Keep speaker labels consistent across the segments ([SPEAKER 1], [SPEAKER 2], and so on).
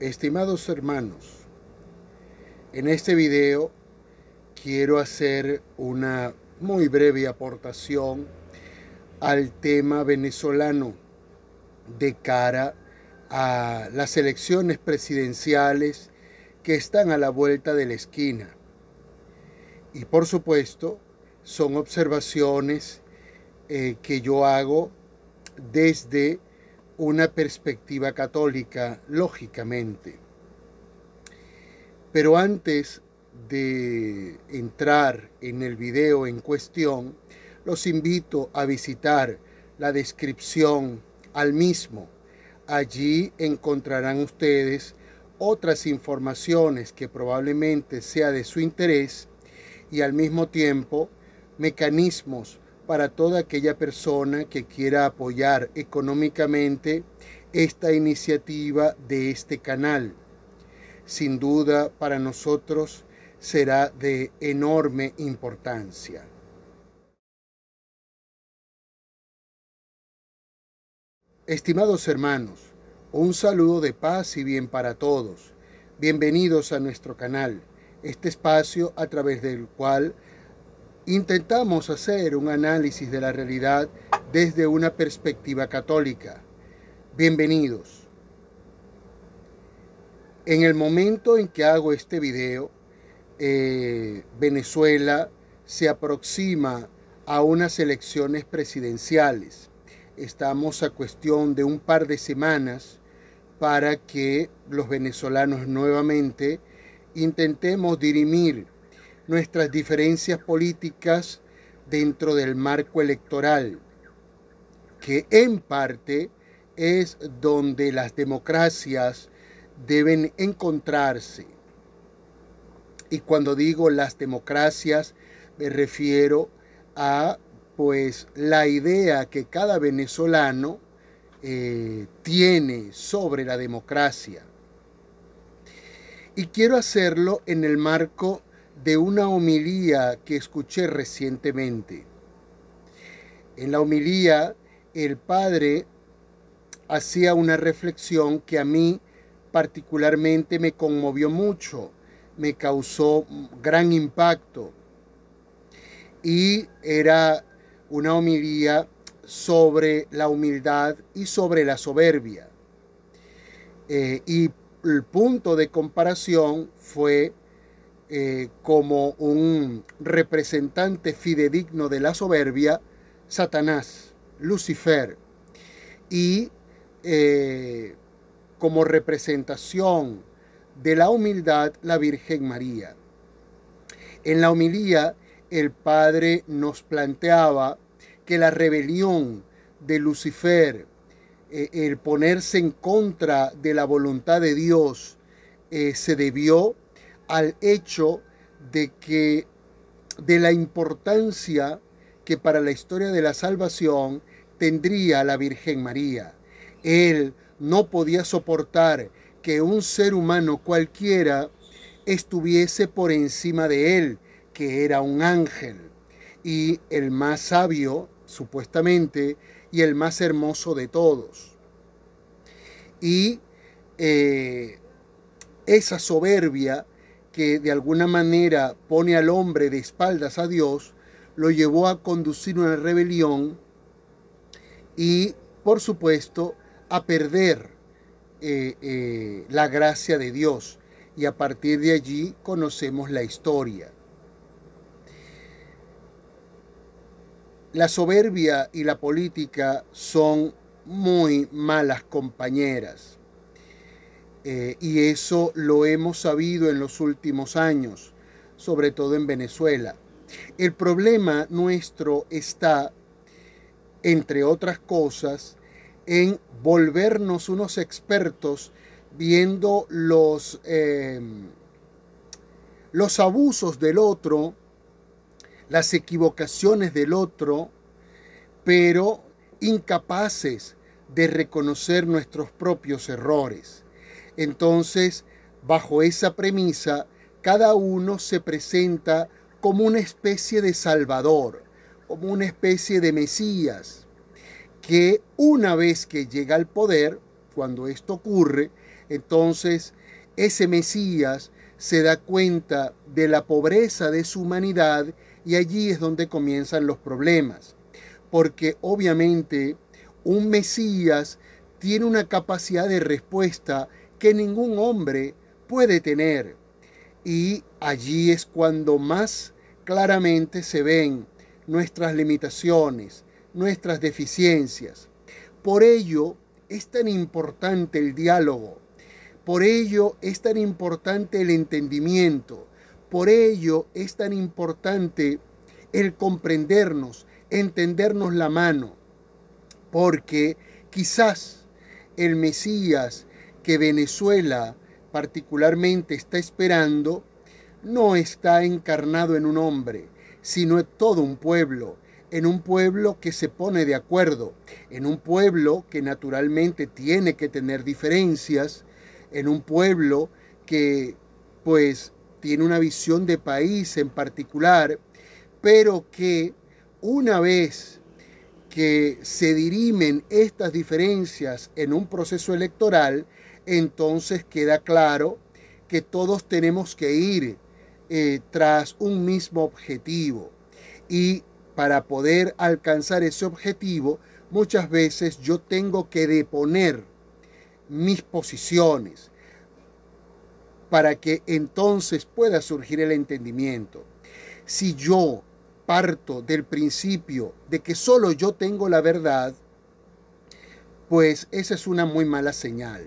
[SPEAKER 1] Estimados hermanos, en este video quiero hacer una muy breve aportación al tema venezolano de cara a las elecciones presidenciales que están a la vuelta de la esquina. Y por supuesto, son observaciones eh, que yo hago desde una perspectiva católica, lógicamente. Pero antes de entrar en el video en cuestión, los invito a visitar la descripción al mismo. Allí encontrarán ustedes otras informaciones que probablemente sea de su interés y al mismo tiempo mecanismos para toda aquella persona que quiera apoyar económicamente esta iniciativa de este canal. Sin duda para nosotros será de enorme importancia. Estimados hermanos, un saludo de paz y bien para todos. Bienvenidos a nuestro canal, este espacio a través del cual intentamos hacer un análisis de la realidad desde una perspectiva católica. Bienvenidos. En el momento en que hago este video, eh, Venezuela se aproxima a unas elecciones presidenciales. Estamos a cuestión de un par de semanas para que los venezolanos nuevamente intentemos dirimir nuestras diferencias políticas dentro del marco electoral, que en parte es donde las democracias deben encontrarse. Y cuando digo las democracias, me refiero a pues la idea que cada venezolano eh, tiene sobre la democracia. Y quiero hacerlo en el marco de una homilía que escuché recientemente. En la homilía, el padre hacía una reflexión que a mí particularmente me conmovió mucho, me causó gran impacto. Y era una homilía sobre la humildad y sobre la soberbia. Eh, y el punto de comparación fue eh, como un representante fidedigno de la soberbia, Satanás, Lucifer, y eh, como representación de la humildad, la Virgen María. En la homilía, el Padre nos planteaba que la rebelión de Lucifer, eh, el ponerse en contra de la voluntad de Dios, se debió al hecho de que de la importancia que para la historia de la salvación tendría la Virgen María. Él no podía soportar que un ser humano cualquiera estuviese por encima de él, que era un ángel, y el más sabio, supuestamente, y el más hermoso de todos. Y eh, esa soberbia que de alguna manera pone al hombre de espaldas a Dios, lo llevó a conducir una rebelión y, por supuesto, a perder eh, eh, la gracia de Dios. Y a partir de allí conocemos la historia. La soberbia y la política son muy malas compañeras eh, y eso lo hemos sabido en los últimos años, sobre todo en Venezuela. El problema nuestro está, entre otras cosas, en volvernos unos expertos viendo los, em, los abusos del otro, las equivocaciones del otro, pero incapaces de reconocer nuestros propios errores. Entonces, bajo esa premisa, cada uno se presenta como una especie de salvador, como una especie de Mesías, que una vez que llega al poder, cuando esto ocurre, entonces ese Mesías se da cuenta de la pobreza de su humanidad y allí es donde comienzan los problemas. Porque obviamente un Mesías tiene una capacidad de respuesta que ningún hombre puede tener. Y allí es cuando más claramente se ven nuestras limitaciones, nuestras deficiencias. Por ello es tan importante el diálogo, por ello es tan importante el entendimiento, por ello es tan importante el comprendernos, entendernos la mano, porque quizás el Mesías, que Venezuela particularmente está esperando no está encarnado en un hombre, sino en todo un pueblo, en un pueblo que se pone de acuerdo, en un pueblo que naturalmente tiene que tener diferencias, en un pueblo que pues tiene una visión de país en particular, pero que una vez que se dirimen estas diferencias en un proceso electoral, entonces queda claro que todos tenemos que ir eh, tras un mismo objetivo. Y para poder alcanzar ese objetivo, muchas veces yo tengo que deponer mis posiciones para que entonces pueda surgir el entendimiento. Si yo parto del principio de que solo yo tengo la verdad, pues esa es una muy mala señal.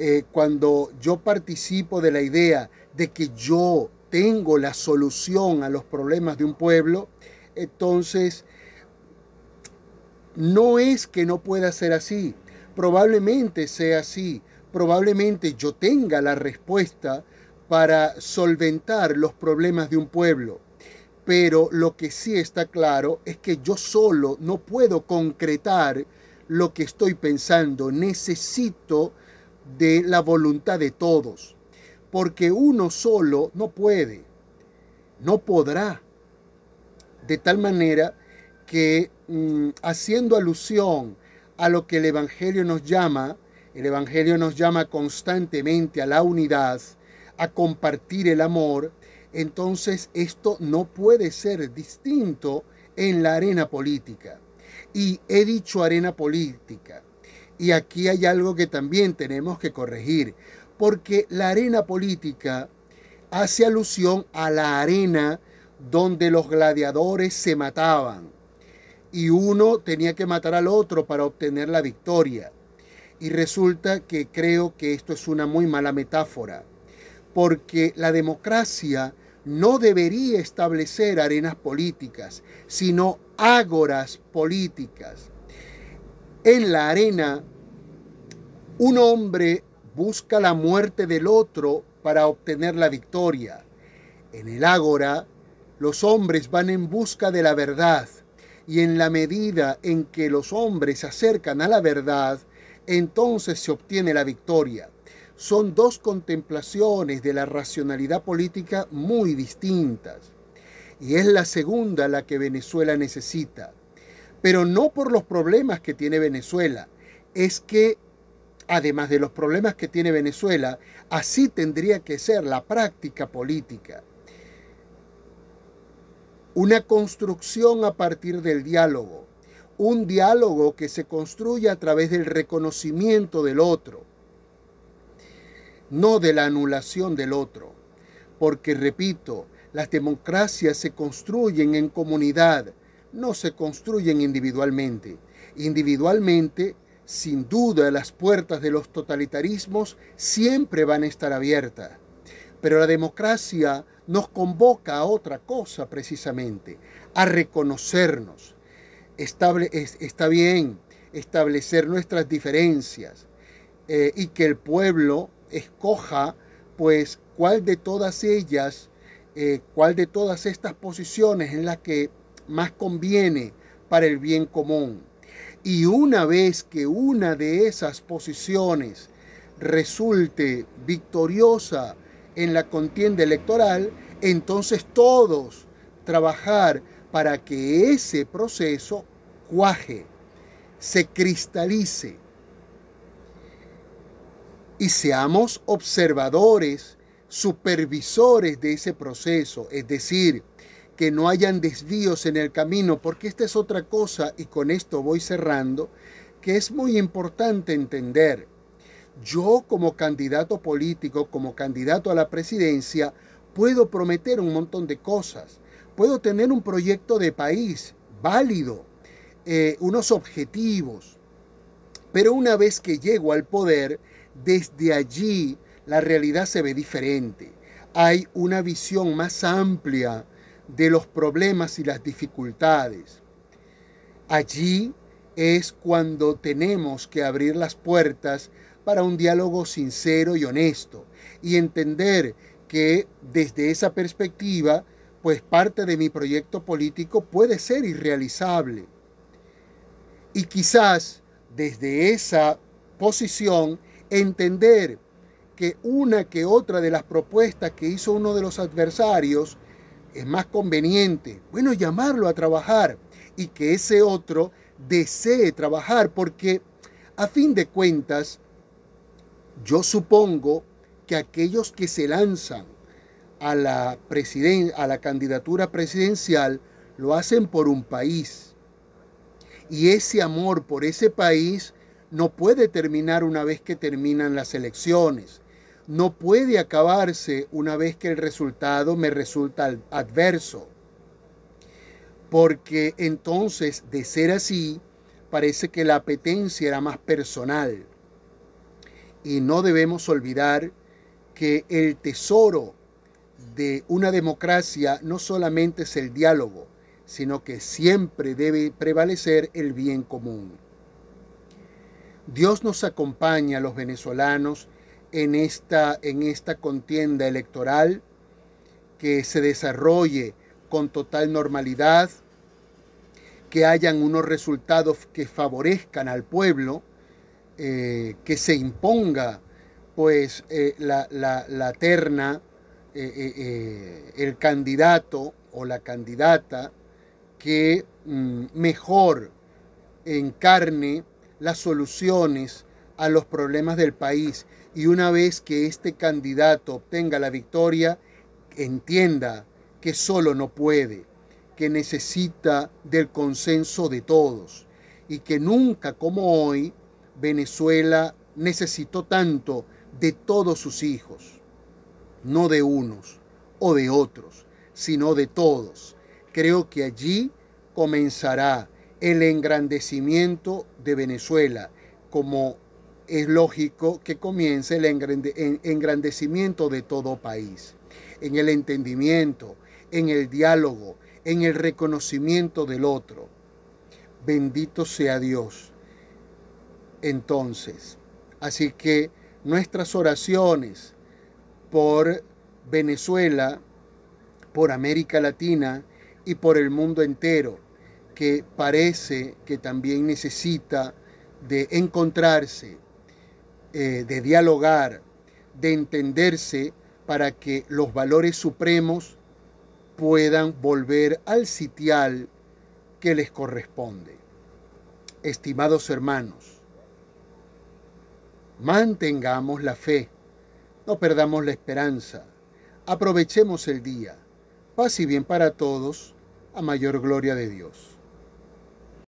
[SPEAKER 1] Eh, cuando yo participo de la idea de que yo tengo la solución a los problemas de un pueblo, entonces no es que no pueda ser así, probablemente sea así, probablemente yo tenga la respuesta para solventar los problemas de un pueblo. Pero lo que sí está claro es que yo solo no puedo concretar lo que estoy pensando. Necesito de la voluntad de todos, porque uno solo no puede, no podrá, de tal manera que mm, haciendo alusión a lo que el Evangelio nos llama, el Evangelio nos llama constantemente a la unidad, a compartir el amor, entonces esto no puede ser distinto en la arena política. Y he dicho arena política, y aquí hay algo que también tenemos que corregir, porque la arena política hace alusión a la arena donde los gladiadores se mataban y uno tenía que matar al otro para obtener la victoria. Y resulta que creo que esto es una muy mala metáfora, porque la democracia no debería establecer arenas políticas, sino ágoras políticas en la arena, un hombre busca la muerte del otro para obtener la victoria. En el ágora, los hombres van en busca de la verdad, y en la medida en que los hombres se acercan a la verdad, entonces se obtiene la victoria. Son dos contemplaciones de la racionalidad política muy distintas, y es la segunda la que Venezuela necesita pero no por los problemas que tiene Venezuela. Es que, además de los problemas que tiene Venezuela, así tendría que ser la práctica política. Una construcción a partir del diálogo. Un diálogo que se construya a través del reconocimiento del otro, no de la anulación del otro. Porque, repito, las democracias se construyen en comunidad, no se construyen individualmente. Individualmente, sin duda, las puertas de los totalitarismos siempre van a estar abiertas. Pero la democracia nos convoca a otra cosa precisamente, a reconocernos. está bien establecer nuestras diferencias eh, y que el pueblo escoja pues cuál de todas ellas, eh, cuál de todas estas posiciones en las que más conviene para el bien común. Y una vez que una de esas posiciones resulte victoriosa en la contienda electoral, entonces todos trabajar para que ese proceso cuaje, se cristalice y seamos observadores, supervisores de ese proceso, es decir, que no hayan desvíos en el camino, porque esta es otra cosa, y con esto voy cerrando, que es muy importante entender. Yo como candidato político, como candidato a la presidencia, puedo prometer un montón de cosas. Puedo tener un proyecto de país válido, eh, unos objetivos. Pero una vez que llego al poder, desde allí la realidad se ve diferente. Hay una visión más amplia de los problemas y las dificultades. Allí es cuando tenemos que abrir las puertas para un diálogo sincero y honesto y entender que desde esa perspectiva, pues parte de mi proyecto político puede ser irrealizable. Y quizás desde esa posición entender que una que otra de las propuestas que hizo uno de los adversarios es más conveniente, bueno, llamarlo a trabajar y que ese otro desee trabajar, porque a fin de cuentas, yo supongo que aquellos que se lanzan a la, a la candidatura presidencial lo hacen por un país. Y ese amor por ese país no puede terminar una vez que terminan las elecciones no puede acabarse una vez que el resultado me resulta adverso. Porque entonces, de ser así, parece que la apetencia era más personal. Y no debemos olvidar que el tesoro de una democracia no solamente es el diálogo, sino que siempre debe prevalecer el bien común. Dios nos acompaña a los venezolanos en esta, en esta contienda electoral, que se desarrolle con total normalidad, que hayan unos resultados que favorezcan al pueblo, eh, que se imponga pues eh, la, terna, eh, el candidato o la candidata que mm, mejor encarne las soluciones a los problemas del país y una vez que este candidato obtenga la victoria, entienda que solo no puede, que necesita del consenso de todos y que nunca como hoy Venezuela necesitó tanto de todos sus hijos, no de unos o de otros, sino de todos. Creo que allí comenzará el engrandecimiento de Venezuela como es lógico que comience el engrandecimiento de todo país, en el entendimiento, en el diálogo, en el reconocimiento del otro. Bendito sea Dios. Entonces, así que nuestras oraciones por Venezuela, por América Latina y por el mundo entero, que parece que también necesita de encontrarse eh, de dialogar, de entenderse para que los valores supremos puedan volver al sitial que les corresponde. Estimados hermanos, mantengamos la fe, no perdamos la esperanza, aprovechemos el día, paz y bien para todos, a mayor gloria de Dios.